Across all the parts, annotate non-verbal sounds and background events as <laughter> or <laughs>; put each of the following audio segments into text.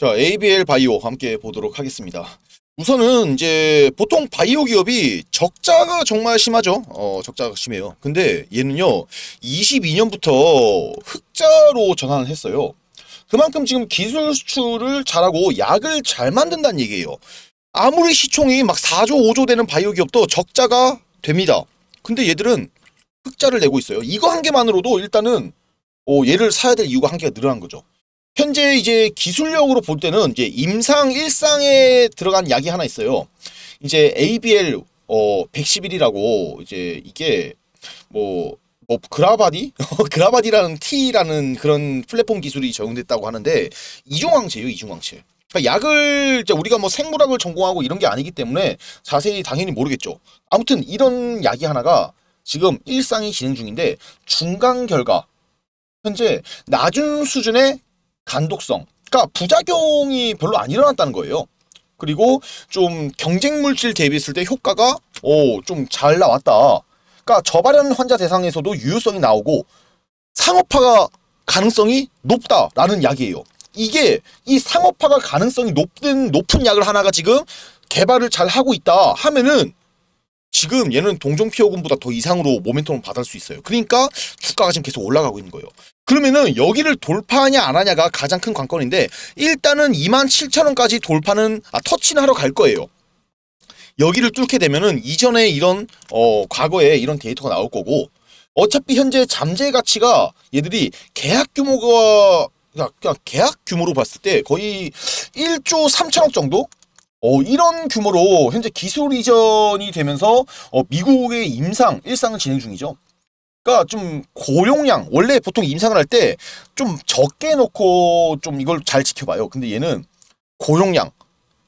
자, ABL 바이오 함께 보도록 하겠습니다. 우선은 이제 보통 바이오 기업이 적자가 정말 심하죠. 어, 적자가 심해요. 근데 얘는요, 22년부터 흑자로 전환했어요. 그만큼 지금 기술 수출을 잘하고 약을 잘 만든다는 얘기예요. 아무리 시총이 막 4조, 5조 되는 바이오 기업도 적자가 됩니다. 근데 얘들은 흑자를 내고 있어요. 이거 한 개만으로도 일단은 어, 얘를 사야 될 이유가 한 개가 늘어난 거죠. 현재 이제 기술력으로 볼 때는 이제 임상 일상에 들어간 약이 하나 있어요. 이제 ABL 어 111이라고 이제 이게 뭐뭐 뭐 그라바디 <laughs> 그라바디라는 T라는 그런 플랫폼 기술이 적용됐다고 하는데 이중항체예요 이중항체 그러니까 약을 우리가 뭐 생물학을 전공하고 이런 게 아니기 때문에 자세히 당연히 모르겠죠 아무튼 이런 약이 하나가 지금 일상이 진행 중인데 중간 결과 현재 낮은 수준의 단독성 그러니까 부작용이 별로 안 일어났다는 거예요. 그리고 좀 경쟁 물질 대비했을 때 효과가 좀 잘 나왔다. 그러니까 저발현 환자 대상에서도 유효성이 나오고 상업화가 가능성이 높다라는 약이에요. 이게 이 상업화가 가능성이 높은 높은 약을 하나가 지금 개발을 잘 하고 있다 하면은 지금 얘는 동종피어군보다 더 이상으로 모멘텀을 받을 수 있어요. 그러니까 주가가 지금 계속 올라가고 있는 거예요. 그러면은 여기를 돌파하냐 안 하냐가 가장 큰 관건인데 일단은 27,000원까지 돌파는 아 터치는 하러 갈 거예요. 여기를 뚫게 되면은 이전에 이런 어 과거에 이런 데이터가 나올 거고 어차피 현재 잠재 가치가 얘들이 계약 규모가 그러니까 그냥 계약 규모로 봤을 때 거의 1조 3천억 정도? 어, 이런 규모로 현재 기술 이전이 되면서 어, 미국의 임상 일상을 진행 중이죠. 그러니까 좀 고용량 원래 보통 임상을 할 때 좀 적게 놓고 좀 이걸 잘 지켜봐요. 근데 얘는 고용량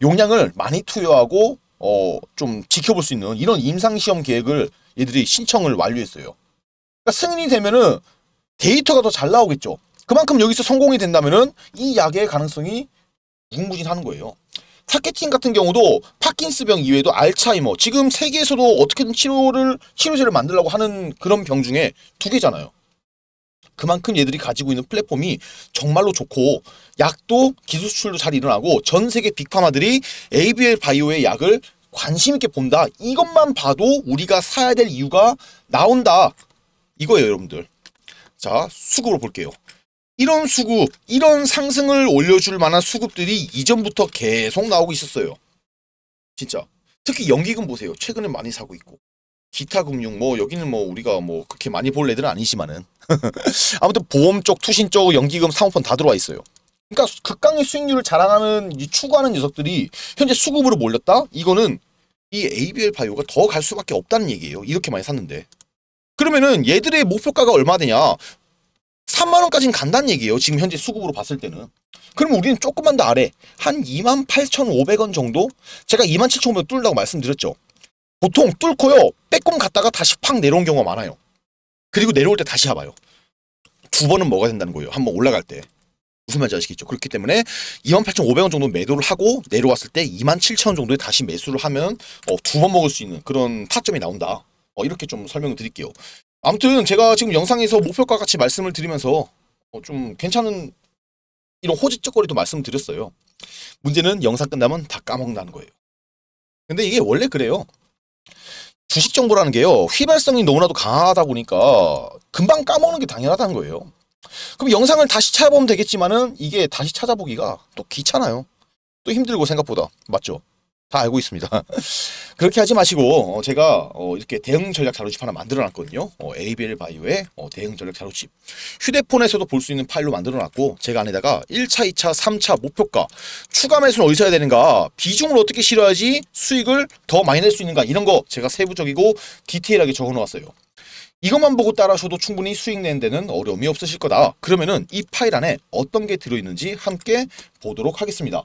용량을 많이 투여하고 어, 좀 지켜볼 수 있는 이런 임상시험 계획을 얘들이 신청을 완료했어요. 그러니까 승인이 되면은 데이터가 더 잘 나오겠죠. 그만큼 여기서 성공이 된다면은 이 약의 가능성이 무궁무진하는 거예요. 사케틴 같은 경우도 파킨스병 이외에도 알츠하이머 지금 세계에서도 어떻게든 치료를 치료제를 만들려고 하는 그런 병 중에 두 개잖아요. 그만큼 얘들이 가지고 있는 플랫폼이 정말로 좋고 약도 기술 수출도 잘 일어나고 전 세계 빅파마들이 ABL 바이오의 약을 관심 있게 본다. 이것만 봐도 우리가 사야 될 이유가 나온다. 이거예요, 여러분들. 자, 수급으로 볼게요. 이런 수급, 이런 상승을 올려줄 만한 수급들이 이전부터 계속 나오고 있었어요. 진짜. 특히 연기금 보세요. 최근에 많이 사고 있고. 기타 금융 뭐 여기는 뭐 우리가 뭐 그렇게 많이 볼 애들은 아니지만은 <laughs> 아무튼 보험 쪽 투신 쪽 연기금 상호펀 다 들어와 있어요. 그러니까 극강의 수익률을 자랑하는 추구하는 녀석들이 현재 수급으로 몰렸다. 이거는 이 ABL 바이오가 더 갈 수밖에 없다는 얘기예요. 이렇게 많이 샀는데 그러면은 얘들의 목표가가 얼마 되냐? 3만 원까지는 간단 얘기예요. 지금 현재 수급으로 봤을 때는. 그럼 우리는 조금만 더 아래 한 28,500원 만 정도? 제가 27,500원 만 뚫는다고 말씀드렸죠. 보통 뚫고요. 빼꼼 갔다가 다시 팍 내려온 경우가 많아요. 그리고 내려올 때 다시 잡아요두 번은 뭐가 된다는 거예요. 한번 올라갈 때. 무슨 말인지 아시겠죠? 그렇기 때문에 28,500원 정도 매도를 하고 내려왔을 때 27,000원 정도에 다시 매수를 하면 어, 두번 먹을 수 있는 그런 타점이 나온다. 어, 이렇게 좀 설명을 드릴게요. 아무튼 제가 지금 영상에서 목표가 같이 말씀을 드리면서 어, 좀 괜찮은 이런 호지적거리도 말씀드렸어요. 문제는 영상 끝나면 다 까먹는다는 거예요. 근데 이게 원래 그래요. 주식 정보라는 게요. 휘발성이 너무나도 강하다 보니까 금방 까먹는 게 당연하다는 거예요. 그럼 영상을 다시 찾아보면 되겠지만은 이게 다시 찾아보기가 또 귀찮아요. 또 힘들고 생각보다. 맞죠? 다 알고 있습니다. <laughs> 그렇게 하지 마시고 어, 제가 어, 이렇게 대응 전략 자료집 하나 만들어놨거든요. 어, ABL 바이오의 대응 전략 자료집. 휴대폰에서도 볼 수 있는 파일로 만들어놨고 제가 안에다가 1차, 2차, 3차 목표가 추가 매수는 어디서 해야 되는가 비중을 어떻게 실어야지 수익을 더 많이 낼 수 있는가 이런 거 제가 세부적이고 디테일하게 적어놓았어요. 이것만 보고 따라하셔도 충분히 수익 내는 데는 어려움이 없으실 거다. 그러면은 이 파일 안에 어떤 게 들어있는지 함께 보도록 하겠습니다.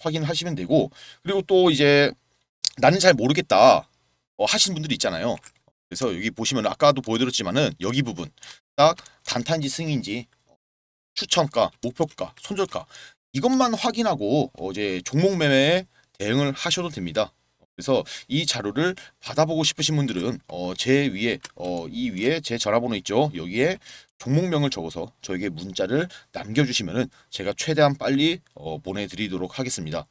확인하시면 되고 그리고 또 이제 나는 잘 모르겠다 어, 하신 분들이 있잖아요. 그래서 여기 보시면 아까도 보여드렸지만은 여기 부분 딱 단타인지 승인지 추천가, 목표가, 손절가 이것만 확인하고 어, 제 종목 매매에 대응을 하셔도 됩니다. 그래서 이 자료를 받아보고 싶으신 분들은 어, 제 위에 어, 이 위에 제 전화번호 있죠. 여기에 종목명을 적어서 저에게 문자를 남겨주시면 제가 최대한 빨리 어, 보내드리도록 하겠습니다.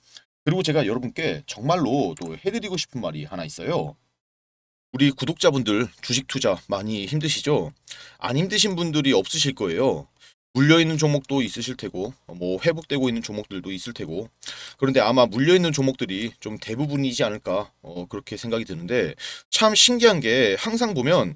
그리고 제가 여러분께 정말로 또 해드리고 싶은 말이 하나 있어요. 우리 구독자분들 주식 투자 많이 힘드시죠? 안 힘드신 분들이 없으실 거예요. 물려있는 종목도 있으실 테고 뭐 회복되고 있는 종목들도 있을 테고 그런데 아마 물려있는 종목들이 좀 대부분이지 않을까 어, 그렇게 생각이 드는데 참 신기한 게 항상 보면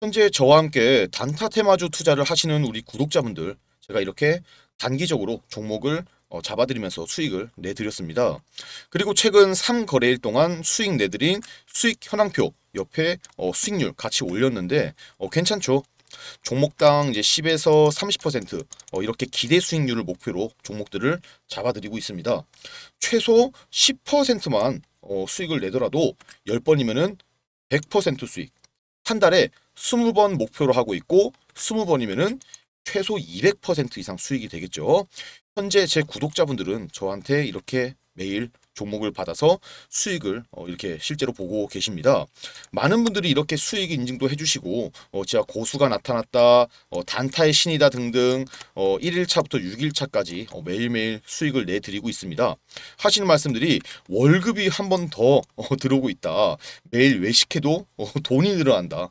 현재 저와 함께 단타 테마주 투자를 하시는 우리 구독자분들 제가 이렇게 단기적으로 종목을 어, 잡아드리면서 수익을 내드렸습니다. 그리고 최근 3거래일 동안 수익 내드린 수익 현황표 옆에 어, 수익률 같이 올렸는데 어, 괜찮죠? 종목당 이제 10에서 30% 어, 이렇게 기대 수익률을 목표로 종목들을 잡아드리고 있습니다. 최소 10%만 어, 수익을 내더라도 10번이면 100% 수익 한 달에 20번 목표로 하고 있고 20번이면은 최소 200% 이상 수익이 되겠죠. 현재 제 구독자분들은 저한테 이렇게 매일 종목을 받아서 수익을 어, 이렇게 실제로 보고 계십니다. 많은 분들이 이렇게 수익 인증도 해주시고 어, 제가 고수가 나타났다, 어, 단타의 신이다 등등 어, 1일차부터 6일차까지 어, 매일매일 수익을 내드리고 있습니다. 하시는 말씀들이 월급이 한 번더 어, 들어오고 있다. 매일 외식해도 어, 돈이 늘어난다.